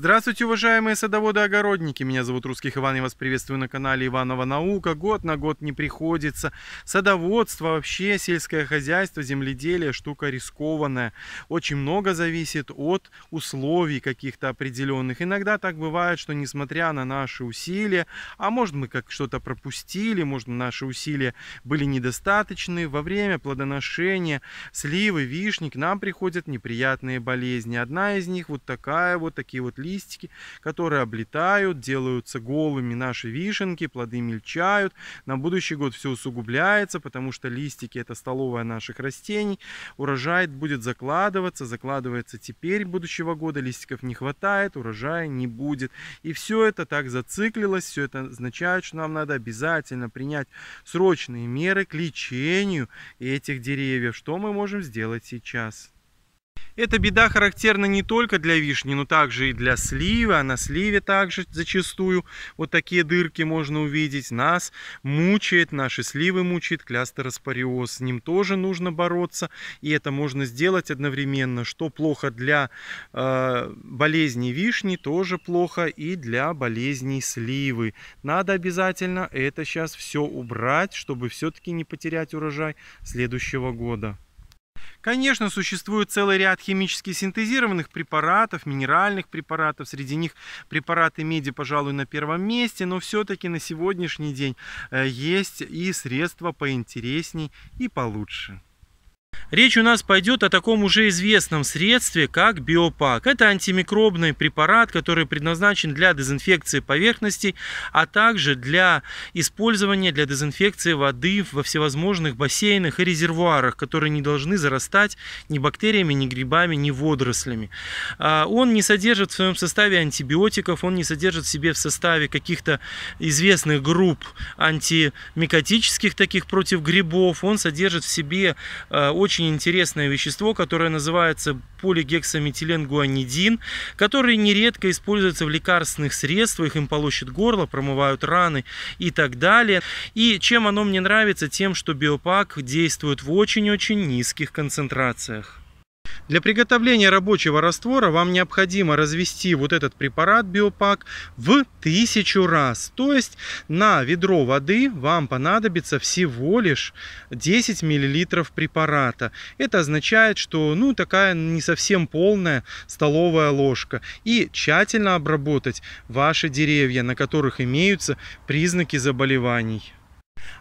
Здравствуйте, уважаемые садоводы-огородники! Меня зовут Русских Иван, я вас приветствую на канале Иванова Наука. Год на год не приходится. Садоводство, вообще сельское хозяйство, земледелие, штука рискованная. Очень много зависит от условий каких-то определенных. Иногда так бывает, что несмотря на наши усилия, а может мы как что-то пропустили, может наши усилия были недостаточны, во время плодоношения сливы, вишни к нам приходят неприятные болезни. Одна из них вот такая вот, такие вот листики, которые облетают, делаются голыми наши вишенки, плоды мельчают. На будущий год все усугубляется, потому что листики это столовая наших растений. Урожай будет закладываться, закладывается теперь будущего года, листиков не хватает, урожая не будет. И все это так зациклилось, все это означает, что нам надо обязательно принять срочные меры к лечению этих деревьев. Что мы можем сделать сейчас? Эта беда характерна не только для вишни, но также и для сливы, а на сливе также зачастую вот такие дырки можно увидеть. Нас мучает, наши сливы мучает клястероспориоз, с ним тоже нужно бороться, и это можно сделать одновременно, что плохо для э, болезни вишни, тоже плохо и для болезней сливы. Надо обязательно это сейчас все убрать, чтобы все-таки не потерять урожай следующего года. Конечно, существует целый ряд химически синтезированных препаратов, минеральных препаратов. Среди них препараты меди, пожалуй, на первом месте. Но все-таки на сегодняшний день э, есть и средства поинтересней и получше. Речь у нас пойдет о таком уже известном средстве, как биопак. Это антимикробный препарат, который предназначен для дезинфекции поверхностей, а также для использования для дезинфекции воды во всевозможных бассейнах и резервуарах, которые не должны зарастать ни бактериями, ни грибами, ни водорослями. А, он не содержит в своем составе антибиотиков, он не содержит в себе в составе каких-то известных групп антимикотических, таких против грибов. Он содержит в себе а, очень очень интересное вещество, которое называется полигексаметиленгуанидин, который нередко используется в лекарственных средствах, им полощут горло, промывают раны и так далее. И чем оно мне нравится? Тем, что биопак действует в очень-очень низких концентрациях. Для приготовления рабочего раствора вам необходимо развести вот этот препарат биопак в тысячу раз. То есть на ведро воды вам понадобится всего лишь 10 мл препарата. Это означает, что ну такая не совсем полная столовая ложка. И тщательно обработать ваши деревья, на которых имеются признаки заболеваний.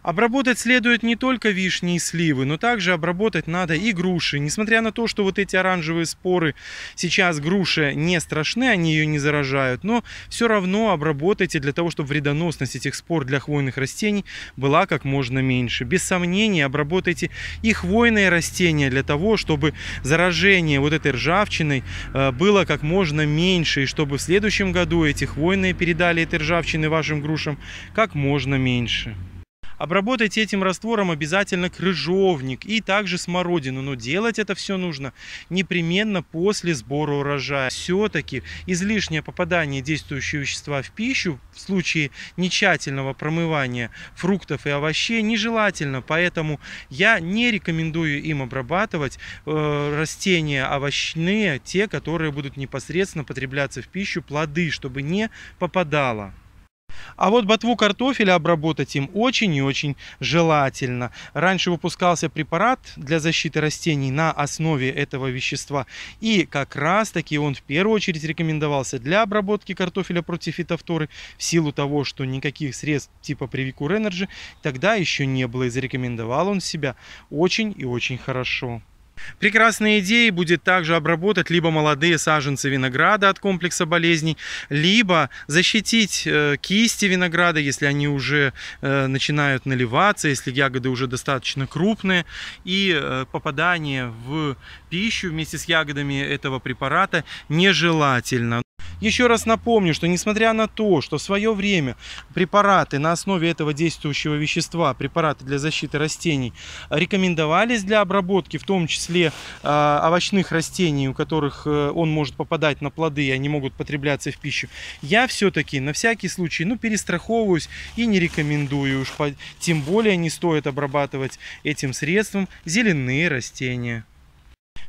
Обработать следует не только вишни и сливы, но также обработать надо и груши. Несмотря на то, что вот эти оранжевые споры сейчас груши не страшны, они ее не заражают, но все равно обработайте для того, чтобы вредоносность этих спор для хвойных растений была как можно меньше. Без сомнения обработайте и хвойные растения для того, чтобы заражение вот этой ржавчиной э, было как можно меньше, и чтобы в следующем году эти хвойные передали этой ржавчины вашим грушам как можно меньше. Обработайте этим раствором обязательно крыжовник и также смородину, но делать это все нужно непременно после сбора урожая. Все-таки излишнее попадание действующего вещества в пищу в случае нечательного промывания фруктов и овощей нежелательно, поэтому я не рекомендую им обрабатывать э, растения овощные, те, которые будут непосредственно потребляться в пищу, плоды, чтобы не попадало. А вот ботву картофеля обработать им очень и очень желательно. Раньше выпускался препарат для защиты растений на основе этого вещества. И как раз таки он в первую очередь рекомендовался для обработки картофеля против фитофторы в силу того, что никаких средств типа Превикур Энерджи тогда еще не было и зарекомендовал он себя очень и очень хорошо. Прекрасной идеей будет также обработать либо молодые саженцы винограда от комплекса болезней, либо защитить э, кисти винограда, если они уже э, начинают наливаться, если ягоды уже достаточно крупные. И э, попадание в пищу вместе с ягодами этого препарата нежелательно. Еще раз напомню, что несмотря на то, что в свое время препараты на основе этого действующего вещества, препараты для защиты растений, э, рекомендовались для обработки, в том числе э, овощных растений, у которых э, он может попадать на плоды, и они могут потребляться в пищу, я все-таки на всякий случай, ну, перестраховываюсь и не рекомендую уж, по... тем более не стоит обрабатывать этим средством зеленые растения.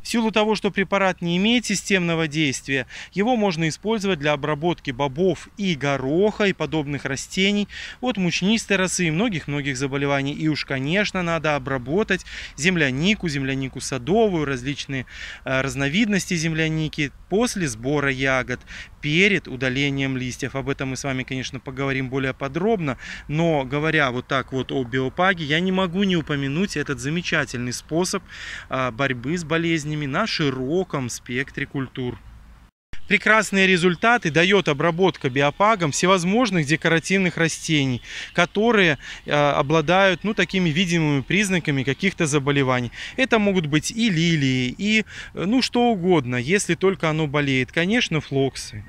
В силу того, что препарат не имеет системного действия, его можно использовать для обработки бобов и гороха и подобных растений от мучнистой росы и многих-многих заболеваний. И уж, конечно, надо обработать землянику, землянику садовую, различные э, разновидности земляники после сбора ягод, перед удалением листьев. Об этом мы с вами, конечно, поговорим более подробно, но говоря вот так вот о биопаге, я не могу не упомянуть этот замечательный способ э, борьбы с болезнями болезнями на широком спектре культур. Прекрасные результаты дает обработка биопагом всевозможных декоративных растений, которые э, обладают ну, такими видимыми признаками каких-то заболеваний. Это могут быть и лилии, и э, ну, что угодно, если только оно болеет. Конечно, флоксы.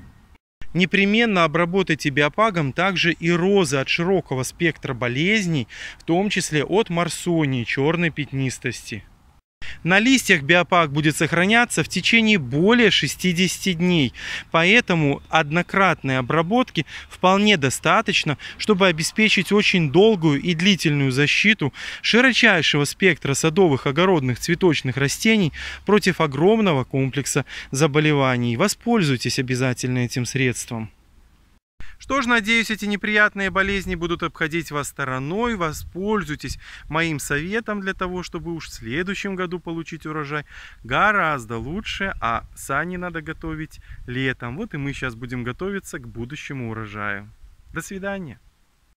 Непременно обработайте биопагом также и розы от широкого спектра болезней, в том числе от марсонии, черной пятнистости. На листьях биопак будет сохраняться в течение более 60 дней, поэтому однократной обработки вполне достаточно, чтобы обеспечить очень долгую и длительную защиту широчайшего спектра садовых, огородных, цветочных растений против огромного комплекса заболеваний. Воспользуйтесь обязательно этим средством. Что ж, надеюсь, эти неприятные болезни будут обходить вас стороной. Воспользуйтесь моим советом для того, чтобы уж в следующем году получить урожай гораздо лучше, а сани надо готовить летом. Вот и мы сейчас будем готовиться к будущему урожаю. До свидания!